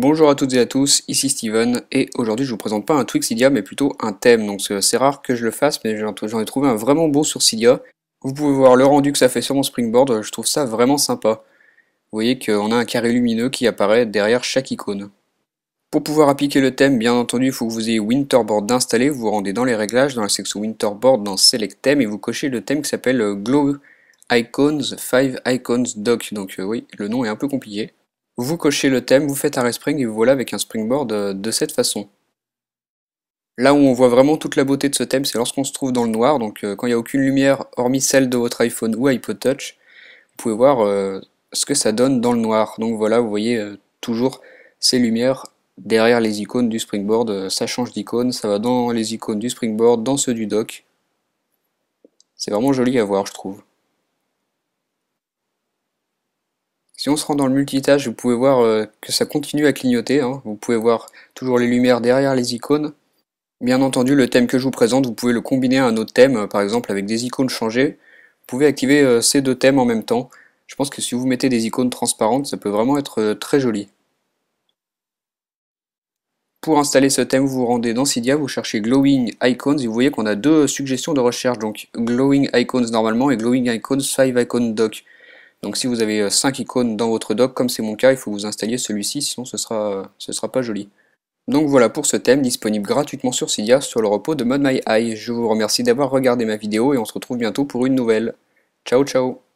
Bonjour à toutes et à tous, ici Steven, et aujourd'hui je vous présente pas un Twixidia mais plutôt un thème, donc c'est rare que je le fasse mais j'en ai trouvé un vraiment beau sur Cydia. Vous pouvez voir le rendu que ça fait sur mon springboard, je trouve ça vraiment sympa. Vous voyez qu'on a un carré lumineux qui apparaît derrière chaque icône. Pour pouvoir appliquer le thème, bien entendu, il faut que vous ayez Winterboard installé, vous vous rendez dans les réglages, dans la section Winterboard, dans Select Theme, et vous cochez le thème qui s'appelle Glow Icons 5 Icons Doc, donc euh, oui, le nom est un peu compliqué. Vous cochez le thème, vous faites un respring et vous voilà avec un springboard euh, de cette façon. Là où on voit vraiment toute la beauté de ce thème, c'est lorsqu'on se trouve dans le noir, donc euh, quand il n'y a aucune lumière, hormis celle de votre iPhone ou iPod Touch, vous pouvez voir euh, ce que ça donne dans le noir. Donc voilà, vous voyez toujours ces lumières derrière les icônes du springboard, ça change d'icône, ça va dans les icônes du springboard, dans ceux du dock. C'est vraiment joli à voir, je trouve. Si on se rend dans le multitâche, vous pouvez voir euh, que ça continue à clignoter. Hein. Vous pouvez voir toujours les lumières derrière les icônes. Bien entendu, le thème que je vous présente, vous pouvez le combiner à un autre thème, euh, par exemple avec des icônes changées. Vous pouvez activer euh, ces deux thèmes en même temps. Je pense que si vous mettez des icônes transparentes, ça peut vraiment être très joli. Pour installer ce thème, vous vous rendez dans Cydia, vous cherchez Glowing Icons et vous voyez qu'on a deux suggestions de recherche, donc Glowing Icons normalement et Glowing Icons 5 Icon Doc. Donc si vous avez 5 euh, icônes dans votre dock, comme c'est mon cas, il faut vous installer celui-ci, sinon ce sera, euh, ce sera pas joli. Donc voilà pour ce thème, disponible gratuitement sur Cydia sur le repos de ModMyEye. Je vous remercie d'avoir regardé ma vidéo et on se retrouve bientôt pour une nouvelle. Ciao ciao